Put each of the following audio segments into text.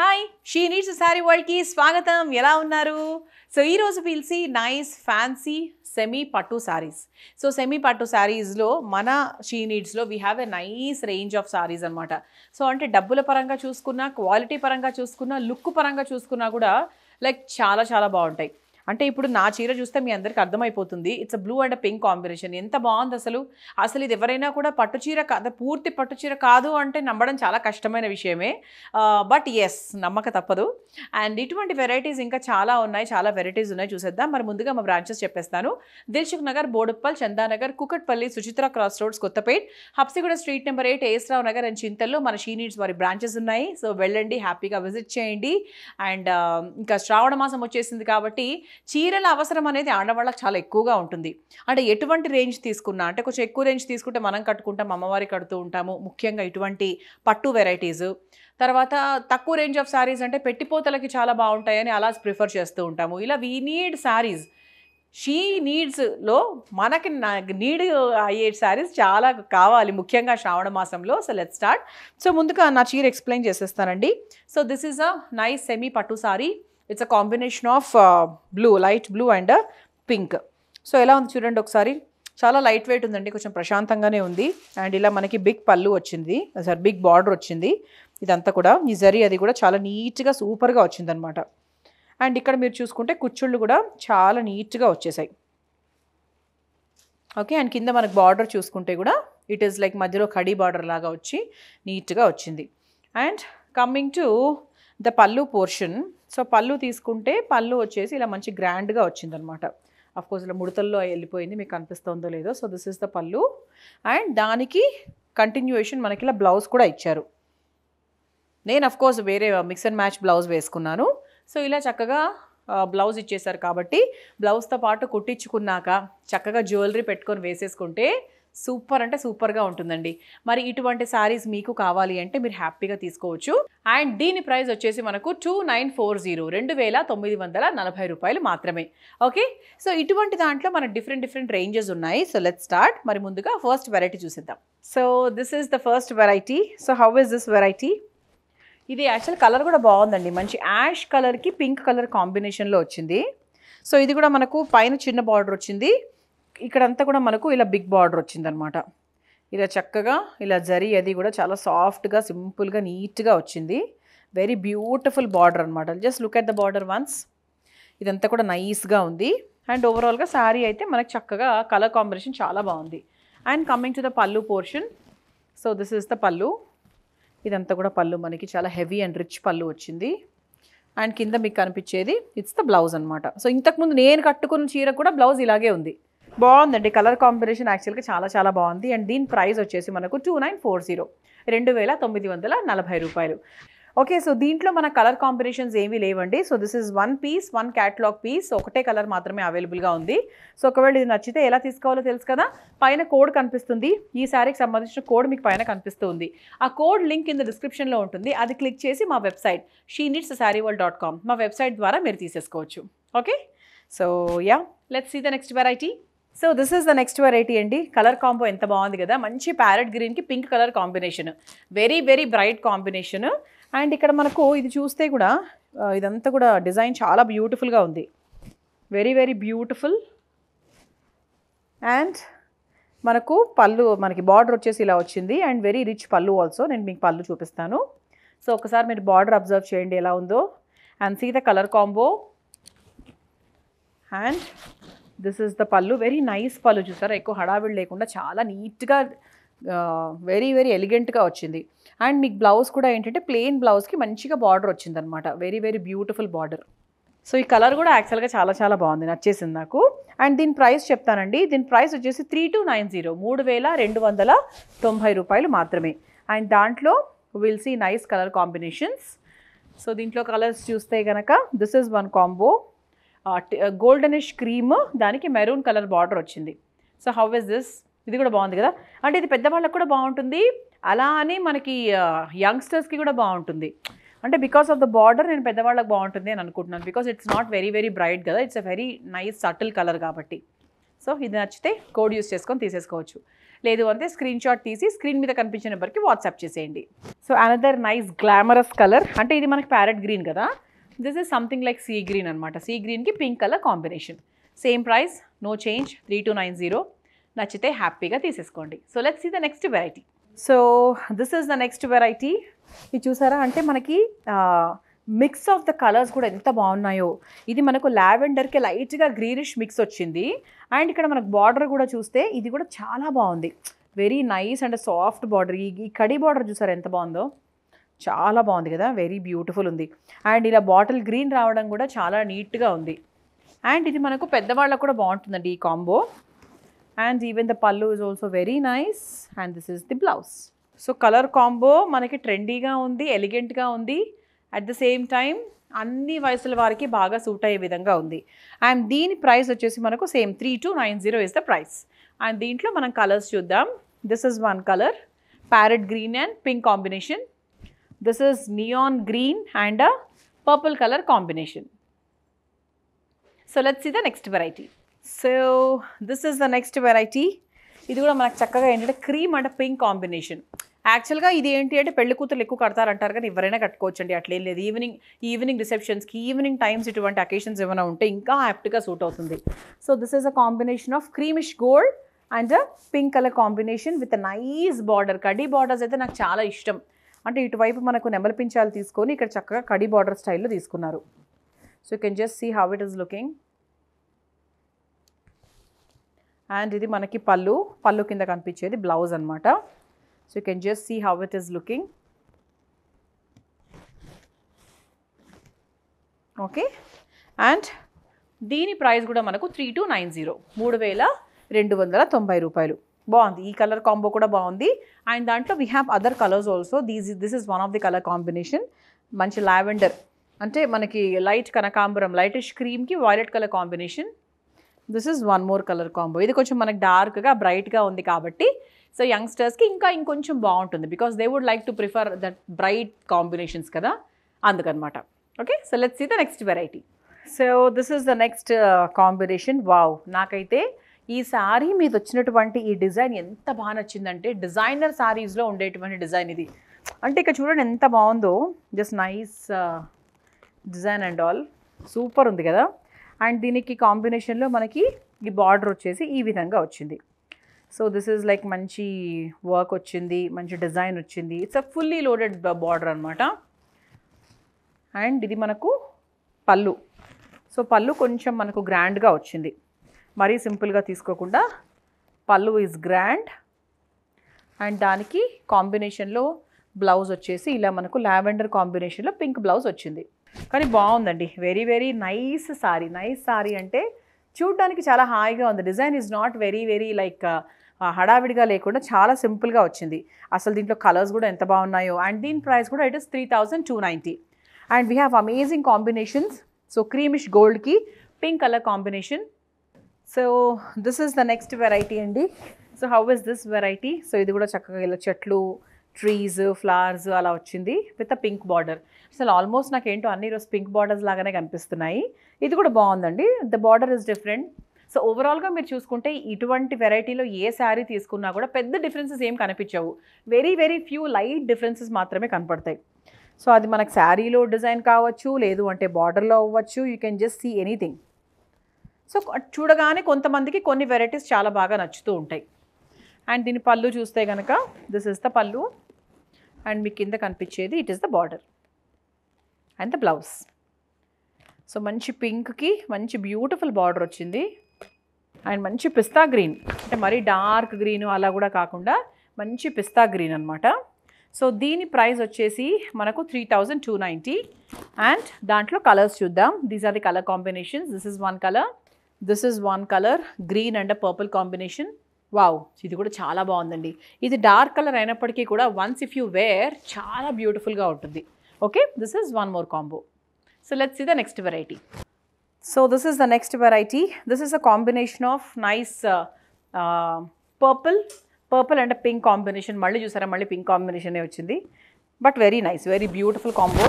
Hi She Needs Saree వరల్డ్కి స్వాగతం ఎలా ఉన్నారు సో ఈరోజు పిలిచి నైస్ ఫ్యాన్సీ సెమీ పట్టు శారీస్ సో సెమీ పట్టు శారీస్లో మన షీ నీడ్స్లో we have a nice range of sarees అనమాట సో అంటే డబ్బుల పరంగా చూసుకున్నా క్వాలిటీ పరంగా చూసుకున్నా లుక్ పరంగా చూసుకున్నా కూడా లైక్ చాలా చాలా బాగుంటాయి అంటే ఇప్పుడు నా చీర చూస్తే మీ అందరికి అర్థమైపోతుంది it's a blue and pink combination ఎంత బాగుంది అసలు అసలు ఇది ఎవరైనా కూడా పట్టు చీర కాదు పూర్తి పట్టు చీర కాదు అంటే నమ్మడం చాలా కష్టమైన విషయమే బట్ ఎస్ నమ్మక తప్పదు అండ్ ఇటువంటి వెరైటీస్ ఇంకా చాలా ఉన్నాయి చాలా వెరైటీస్ ఉన్నాయి చూసేద్దాం మరి ముందుగా మా బ్రాంచెస్ చెప్పేస్తాను Dilsukhnagar Boduppal Chandanagar Kukatpally Suchitra cross roads Kothapet Habsiguda street number eight SR Nagar and చింతల్లో మన షీ నీడ్స్ వారి బ్రాంచెస్ ఉన్నాయి సో వెళ్ళండి హ్యాపీగా విజిట్ చేయండి అండ్ ఇంకా శ్రావణ మాసం వచ్చేసింది కాబట్టి చీరల అవసరం అనేది ఆడవాళ్ళకి చాలా ఎక్కువగా ఉంటుంది అంటే ఎటువంటి రేంజ్ తీసుకున్నా అంటే కొంచెం ఎక్కువ రేంజ్ తీసుకుంటే మనం కట్టుకుంటాం అమ్మవారి కడుతూ ఉంటాము ముఖ్యంగా ఇటువంటి పట్టు వెరైటీస్ తర్వాత తక్కువ రేంజ్ ఆఫ్ శారీస్ అంటే పెట్టిపోతలకి చాలా బాగుంటాయని అలా ప్రిఫర్ చేస్తూ ఉంటాము ఇలా వీ నీడ్ శారీస్ షీ నీడ్స్లో మనకి నీడ్ అయ్యే శారీస్ చాలా కావాలి ముఖ్యంగా శ్రావణ మాసంలో సో లెట్ స్టార్ట్ సో ముందుగా నా చీర ఎక్స్ప్లెయిన్ చేసేస్తానండి so this is a nice semi పట్టు saree it's a combination of blue light blue and pink so ఎలా ఉంది చూడండి ఒకసారి చాలా లైట్ వెయిట్ ఉందండి కొంచెం ప్రశాంతంగానే ఉంది అండ్ ఇలా మనకి బిగ్ పళ్ళు వచ్చింది సార్ బిగ్ బార్డర్ వచ్చింది ఇదంతా కూడా ఈ జరీ అది కూడా చాలా నీట్గా సూపర్గా వచ్చింది అనమాట అండ్ ఇక్కడ మీరు చూసుకుంటే కుచ్చుళ్ళు కూడా చాలా నీట్గా వచ్చేసాయి ఓకే అండ్ కింద మనకు బార్డర్ చూసుకుంటే కూడా ఇట్ ఈస్ లైక్ మధ్యలో కడీ బార్డర్ లాగా వచ్చి నీట్గా వచ్చింది and coming to the pallu portion so pallu తీసుకుంటే పళ్ళు వచ్చేసి ఇలా మంచి గ్రాండ్గా వచ్చిందనమాట అఫ్కోర్స్ ఇలా ముడతల్లో వెళ్ళిపోయింది మీకు అనిపిస్తుందో లేదో so this is the pallu and దానికి కంటిన్యూషన్ మనకి ఇలా బ్లౌజ్ కూడా ఇచ్చారు నేను అఫ్కోర్స్ వేరే మిక్స్ అండ్ మ్యాచ్ బ్లౌజ్ వేసుకున్నాను సో ఇలా చక్కగా బ్లౌజ్ ఇచ్చేసారు కాబట్టి బ్లౌజ్తో పాటు కుట్టించుకున్నాక చక్కగా జ్యువెలరీ పెట్టుకొని వేసేసుకుంటే సూపర్ అంటే సూపర్గా ఉంటుందండి మరి ఇటువంటి శారీస్ మీకు కావాలి అంటే మీరు హ్యాపీగా తీసుకోవచ్చు అండ్ దీని ప్రైస్ వచ్చేసి మనకు టూ నైన్ ఫోర్ జీరో రెండు వేల తొమ్మిది వందల నలభై రూపాయలు మాత్రమే ఓకే సో ఇటువంటి దాంట్లో మనకు డిఫరెంట్ డిఫరెంట్ రేంజెస్ ఉన్నాయి సో లెట్ స్టార్ట్ మరి ముందుగా ఫస్ట్ వెరైటీ చూసిద్దాం so this is the first variety so how is this variety ఇది యాక్చువల్ కలర్ కూడా బాగుందండి మంచి యాష్ కలర్కి పింక్ కలర్ కాంబినేషన్లో వచ్చింది సో ఇది కూడా మనకు పైన చిన్న బార్డర్ వచ్చింది ఇక్కడంతా కూడా మనకు ఇలా బిగ్ బార్డర్ వచ్చిందనమాట ఇలా చక్కగా ఇలా జరీ అది కూడా చాలా సాఫ్ట్గా సింపుల్గా నీట్గా వచ్చింది వెరీ బ్యూటిఫుల్ బార్డర్ అనమాట just look at the border once ఇదంతా కూడా నైస్గా ఉంది అండ్ ఓవరాల్గా శారీ అయితే మనకు చక్కగా కలర్ కాంబినేషన్ చాలా బాగుంది and coming to the pallu portion so this is the pallu ఇదంతా కూడా పళ్ళు మనకి చాలా హెవీ అండ్ రిచ్ పళ్ళు వచ్చింది అండ్ కింద మీకు కనిపించేది ఇట్స్ ద బ్లౌజ్ అనమాట సో ఇంతకుముందు నేను కట్టుకున్న చీర కూడా బ్లౌజ్ ఇలాగే ఉంది బాగుందండి కలర్ కాంబినేషన్ యాక్చువల్గా చాలా చాలా బాగుంది అండ్ దీని ప్రైస్ వచ్చేసి మనకు టూ నైన్ ఫోర్ జీరో రెండు వేల తొమ్మిది వందల నలభై రూపాయలు ఓకే సో దీంట్లో మన కలర్ కాంబినేషన్స్ ఏమీ లేవండి so this is one piece one catalogue piece ఒకటే కలర్ మాత్రమే అవైలబుల్గా ఉంది సో ఒకవేళ ఇది నచ్చితే ఎలా తీసుకోవాలో తెలుసు కదా పైన కోడ్ కనిపిస్తుంది ఈ శారీకి సంబంధించిన కోడ్ మీకు పైన కనిపిస్తుంది ఆ కోడ్ లింక్ ద డిస్క్రిప్షన్లో ఉంటుంది అది క్లిక్ చేసి మా website She Needs Saree world dot com మా వెబ్సైట్ ద్వారా మీరు తీసేసుకోవచ్చు okay so yeah let's see the next variety so this is the next variety అండి కలర్ కాంబో ఎంత బాగుంది కదా మంచి ప్యారెట్ గ్రీన్కి pink colour combination very very bright combination and ఇక్కడ మనకు ఇది చూస్తే కూడా ఇదంతా కూడా డిజైన్ చాలా బ్యూటిఫుల్గా ఉంది వెరీ వెరీ బ్యూటిఫుల్ అండ్ మనకు పళ్ళు మనకి బార్డర్ వచ్చేసి ఇలా వచ్చింది and very rich pallu also నేను మీకు పళ్ళు చూపిస్తాను సో ఒకసారి మీరు బార్డర్ అబ్జర్వ్ చేయండి ఎలా ఉందో and see the colour combo and this is the pallu very nice pallu చూసారా ఎక్కువ హడావిడి లేకుండా చాలా నీట్గా వెరీ వెరీ ఎలిగెంట్గా వచ్చింది అండ్ మీకు బ్లౌజ్ కూడా ఏంటంటే ప్లెయిన్ బ్లౌజ్కి మంచిగా బార్డర్ వచ్చిందనమాట very very beautiful border so ఈ కలర్ కూడా యాక్చువల్గా చాలా చాలా బాగుంది నచ్చేసింది నాకు అండ్ దీని ప్రైస్ చెప్తానండి దీని ప్రైస్ వచ్చేసి త్రీ టూ నైన్ జీరో మూడు వేల రెండు వందల తొంభై రూపాయలు మాత్రమే అండ్ దాంట్లో will see nice colour combinations so దీంట్లో కలర్స్ చూస్తే కనుక this is one combo goldenish cream దానికి మెరూన్ కలర్ బార్డర్ వచ్చింది సో హౌ ఇస్ దిస్ ఇది కూడా బాగుంది కదా అంటే ఇది పెద్దవాళ్ళకి కూడా బాగుంటుంది అలా అని మనకి యంగ్స్టర్స్కి కూడా బాగుంటుంది అంటే బికాస్ ఆఫ్ ద బార్డర్ నేను పెద్దవాళ్ళకి బాగుంటుంది అని అనుకుంటున్నాను because it's not very very bright కదా it's a very nice subtle colour కాబట్టి సో ఇది నచ్చితే కోడ్ యూస్ చేసుకొని తీసేసుకోవచ్చు లేదు అంటే స్క్రీన్ షాట్ తీసి స్క్రీన్ మీద కనిపించిన నెంబర్కి వాట్సాప్ చేసేయండి so another nice glamorous colour అంటే ఇది మనకి ప్యారెట్ గ్రీన్ కదా this is something like sea green అనమాట సీ గ్రీన్కి pink colour combination same price no change three two nine zero నచ్చితే హ్యాపీగా తీసేసుకోండి so let's see the next variety so this is the next variety ఇది చూసారా అంటే మనకి మిక్స్ ఆఫ్ ద కలర్స్ కూడా ఎంత బాగున్నాయో ఇది మనకు లావెండర్కి లైట్గా గ్రీనిష్ మిక్స్ వచ్చింది అండ్ ఇక్కడ మనకు బార్డర్ కూడా చూస్తే ఇది కూడా చాలా బాగుంది very nice and soft border ఈ కడి బార్డర్ చూసారు ఎంత బాగుందో చాలా బాగుంది కదా వెరీ బ్యూటిఫుల్ ఉంది అండ్ ఇలా బాటిల్ గ్రీన్ రావడం కూడా చాలా నీట్గా ఉంది అండ్ ఇది మనకు పెద్దవాళ్ళకు కూడా బాగుంటుందండి ఈ combo and even the pallu is also very nice and this is the blouse so colour combo మనకి ట్రెండీగా ఉంది ఎలిగెంట్గా ఉంది అట్ ద సేమ్ టైం అన్ని వయసుల వారికి బాగా సూట్ అయ్యే విధంగా ఉంది అండ్ దీని ప్రైస్ వచ్చేసి మనకు same three two nine zero is the price and దీంట్లో మనం కలర్స్ చూద్దాం this is one colour parrot green and pink combination This is neon green and a purple color combination. So, let's see the next variety. So, this is the next variety. ఇది కూడా మనకు చక్కగా ఏంటంటే cream and pink combination యాక్చువల్గా ఇది ఏంటి అంటే పెళ్లి కూతురు ఎక్కువ కడతారంటారు కానీ ఎవరైనా కట్టుకోవచ్చు అండి అట్లేం లేదు ఈవినింగ్ ఈవినింగ్ రిసెప్షన్స్కి ఈవినింగ్ టైమ్స్ ఇటువంటి అకేషన్స్ ఏమైనా ఉంటే ఇంకా యాప్ట్గా సూట్ అవుతుంది so this is a combination of creamish gold and pink colour combination with nice border కడీ బార్డర్స్ అయితే నాకు చాలా ఇష్టం అంటే ఇటువైపు మనకు నెమలిపించాలు తీసుకొని ఇక్కడ చక్కగా కడి బార్డర్ స్టైల్లో తీసుకున్నారు so you can just see how it is looking and ఇది మనకి పళ్ళు పళ్ళు కింద కనిపించేది బ్లౌజ్ అనమాట so you can just see how it is looking okay and దీని ప్రైస్ కూడా మనకు త్రీ టూ నైన్ జీరో మూడు వేల రెండు వందల తొంభై రూపాయలు బాగుంది ఈ కలర్ కాంబో కూడా బాగుంది అండ్ దాంట్లో we have other colours also these this is one of the colour combination మంచి లావెండర్ అంటే మనకి లైట్ కనకాంబరం లైటిష్ క్రీమ్కి violet colour combination this is one more colour combo ఇది కొంచెం మనకి డార్క్గా బ్రైట్గా ఉంది కాబట్టి సో యంగ్స్టర్స్కి ఇంకా ఇంకొంచెం బాగుంటుంది because they would like to prefer that bright combinations కదా అందుకనమాట okay so let see the next variety so this is the next combination wow నాకైతే ఈ శారీ మీద వచ్చినటువంటి ఈ డిజైన్ ఎంత బాగా నచ్చిందంటే డిజైనర్ శారీస్లో ఉండేటువంటి డిజైన్ ఇది అంటే ఇక్కడ చూడండి ఎంత బాగుందో just nice design and all super ఉంది కదా అండ్ దీనికి కాంబినేషన్లో మనకి ఈ బార్డర్ వచ్చేసి ఈ విధంగా వచ్చింది సో దిస్ ఈజ్ లైక్ మంచి వర్క్ వచ్చింది మంచి డిజైన్ వచ్చింది it's a fully loaded border అనమాట అండ్ ఇది మనకు పళ్ళు సో పళ్ళు కొంచెం మనకు గ్రాండ్గా వచ్చింది మరీ సింపుల్గా తీసుకోకుండా పళ్ళు ఈజ్ గ్రాండ్ అండ్ దానికి కాంబినేషన్లో బ్లౌజ్ వచ్చేసి ఇలా మనకు లావెండర్ కాంబినేషన్లో పింక్ బ్లౌజ్ వచ్చింది కానీ బాగుందండి very very nice saree nice saree అంటే చూడడానికి చాలా హాయిగా ఉంది design is not very very like హడావిడిగా లేకుండా చాలా సింపుల్గా వచ్చింది అసలు దీంట్లో కలర్స్ కూడా ఎంత బాగున్నాయో అండ్ దీని ప్రైస్ కూడా it is three thousand two ninety and we have amazing combinations so creamish గోల్డ్కి pink colour combination so this is the next variety అండి so how is this variety so ఇది కూడా చక్కగా ఇలా చెట్లు ట్రీస్ ఫ్లవర్స్ అలా వచ్చింది విత్ అ పింక్ బార్డర్ అసలు ఆల్మోస్ట్ నాకు ఏంటో అన్ని రోజు పింక్ బార్డర్స్ లాగానే కనిపిస్తున్నాయి ఇది కూడా బాగుందండి the border is different so ఓవరాల్గా మీరు చూసుకుంటే ఇటువంటి వెరైటీలో ఏ శారీ తీసుకున్నా కూడా పెద్ద డిఫరెన్సెస్ ఏం కనిపించవు very very few light differences మాత్రమే కనపడతాయి సో అది మనకు శారీలో డిజైన్ కావచ్చు లేదు అంటే బార్డర్లో అవ్వచ్చు you can just see anything so చూడగానే కొంతమందికి కొన్ని వెరైటీస్ చాలా బాగా నచ్చుతూ ఉంటాయి అండ్ దీని పళ్ళు చూస్తే కనుక this is the pallu and మీ కింద కనిపించేది it is the border and the blouse so మంచి పింక్కి మంచి బ్యూటిఫుల్ బార్డర్ వచ్చింది అండ్ మంచి పిస్తా గ్రీన్ అంటే మరీ డార్క్ గ్రీన్ అలా కూడా కాకుండా మంచి పిస్తా గ్రీన్ అనమాట సో దీని ప్రైస్ వచ్చేసి మనకు three thousand two ninety and దాంట్లో కలర్స్ చూద్దాం these are the colour combinations this is one colour this is one colour green and purple combination wow ఇది కూడా చాలా బాగుందండి ఇది డార్క్ కలర్ అయినప్పటికీ కూడా వన్స్ ఇఫ్ యూ వేర్ చాలా బ్యూటిఫుల్గా ఉంటుంది okay this is one more combo so let's ఇ the next variety so this is the next variety this is a combination of nice purple purple and pink combination మళ్ళీ చూసారా మళ్ళీ పింక్ కాంబినేషనే వచ్చింది but very nice very beautiful combo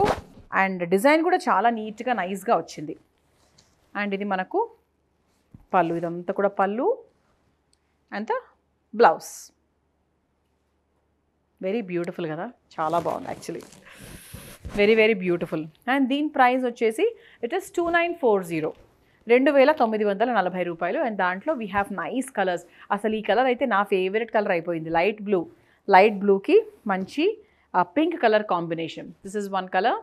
and design కూడా చాలా నీట్గా నైస్గా వచ్చింది అండ్ ఇది మనకు పళ్ళు ఇదంతా కూడా పళ్ళు అండ్ బ్లౌజ్ వెరీ బ్యూటిఫుల్ కదా చాలా బాగుంది actually very very beautiful and దీని ప్రైస్ వచ్చేసి it is two nine four zero రెండు వేల తొమ్మిది వందల నలభై రూపాయలు అండ్ దాంట్లో వీ హ్యావ్ నైస్ కలర్స్ అసలు ఈ కలర్ అయితే నా ఫేవరెట్ కలర్ అయిపోయింది లైట్ బ్లూ లైట్ బ్లూకి మంచి pink colour combination this is one colour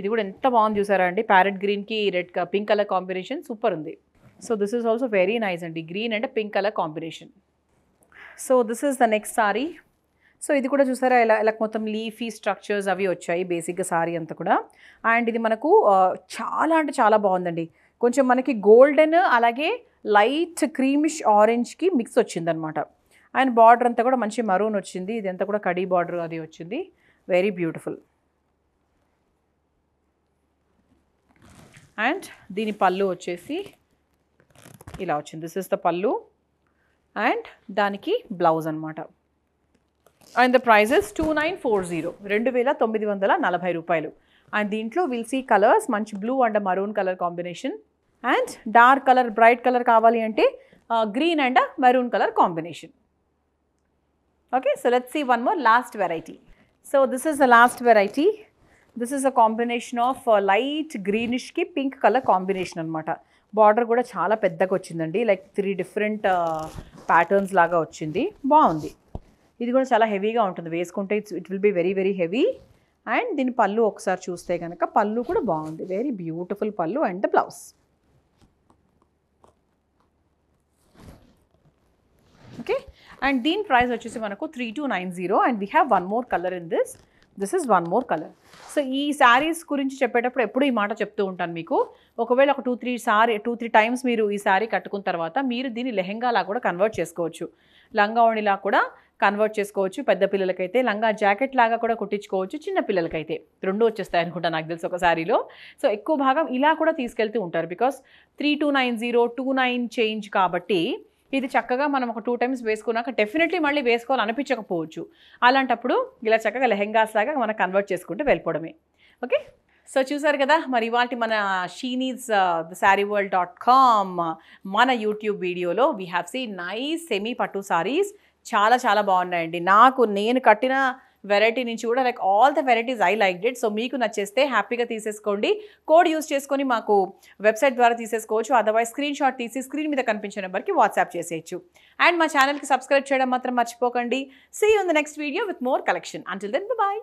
ఇది కూడా ఎంత బాగుంది చూసారా అండి ప్యారెట్ గ్రీన్కి red pink colour combination super ఉంది so this is also very nice అండి green and pink colour combination so this is the next saree so ఇది కూడా చూసారా ఇలా ఇలా మొత్తం లీఫీ స్ట్రక్చర్స్ అవి వచ్చాయి బేసిక్గా సారీ అంతా కూడా అండ్ ఇది మనకు చాలా అంటే చాలా బాగుందండి కొంచెం మనకి గోల్డెన్ అలాగే లైట్ క్రీమిష్ ఆరెంజ్కి మిక్స్ వచ్చింది అనమాట అండ్ బార్డర్ అంతా కూడా మంచి మరూన్ వచ్చింది ఇది అంతా కూడా కడీ బార్డర్ అది వచ్చింది వెరీ బ్యూటిఫుల్ అండ్ దీని పళ్ళు వచ్చేసి ఇలా వచ్చింది this is the pallu and దానికి బ్లౌజ్ అనమాట and the prices two nine four zero రెండు వేల తొమ్మిది వందల నలభై రూపాయలు అండ్ దీంట్లో విల్ సీ కలర్స్ మంచి blue and maroon colour combination and dark colour bright colour కావాలి అంటే green and maroon colour combination okay so let see one more last variety so this is the last variety this is a combination of light గ్రీనిష్కి pink colour combination అనమాట border కూడా చాలా పెద్దగా వచ్చిందండి like three different patterns లాగా వచ్చింది బాగుంది ఇది కూడా చాలా హెవీగా ఉంటుంది వేసుకుంటే it's it will be very very heavy and దీని పళ్ళు ఒకసారి చూస్తే కనుక పళ్ళు కూడా బాగుంది వెరీ బ్యూటిఫుల్ పళ్ళు and the blouse okay and దీని ప్రైస్ వచ్చేసి మనకు three two nine zero and we have one more colour in this this is one more colour so ఈ శారీస్ గురించి చెప్పేటప్పుడు ఎప్పుడు ఈ మాట చెప్తూ ఉంటాను మీకు ఒకవేళ ఒక two three sorry two three times మీరు ఈ శారీ కట్టుకున్న తర్వాత మీరు దీన్ని లెహెంగాలా కూడా కన్వర్ట్ చేసుకోవచ్చు లంగావణిలా కూడా కన్వర్ట్ చేసుకోవచ్చు పెద్ద పిల్లలకైతే లంగా జాకెట్ లాగా కూడా కుట్టించుకోవచ్చు చిన్న పిల్లలకైతే రెండు వచ్చేస్తాయి అనుకుంటా నాకు తెలుసు ఒక శారీలో సో ఎక్కువ భాగం ఇలా కూడా తీసుకెళ్తూ ఉంటారు because three two nine zero two nine change కాబట్టి ఇది చక్కగా మనం ఒక టూ టైమ్స్ వేసుకున్నాక డెఫినెట్లీ మళ్ళీ వేసుకోవాలనిపించకపోవచ్చు అలాంటప్పుడు ఇలా చక్కగా లెహెంగాస్ లాగా మనం కన్వర్ట్ చేసుకుంటూ వెళ్ళిపోవడమే ఓకే సో చూసారు కదా మరి ఇవాటి మన Sheenie's sari world dot com మన యూట్యూబ్ వీడియోలో we have see nice semi pattu saris చాలా చాలా బాగున్నాయండి నాకు నేను కట్టిన వెరైటీ నుంచి కూడా like all the varieties I like it so మీకు నచ్చేస్తే హ్యాపీగా తీసేసుకోండి కోడ్ యూస్ చేసుకొని మాకు వెబ్సైట్ ద్వారా తీసేసుకోవచ్చు అదర్వైజ్ స్క్రీన్ షాట్ తీసి స్క్రీన్ మీద కనిపించే నెంబర్కి వాట్సాప్ చేసేయచ్చు అండ్ మా ఛానల్కి సబ్స్క్రైబ్ చేయడం మాత్రం మర్చిపోకండి see in the next video with more collection until then bye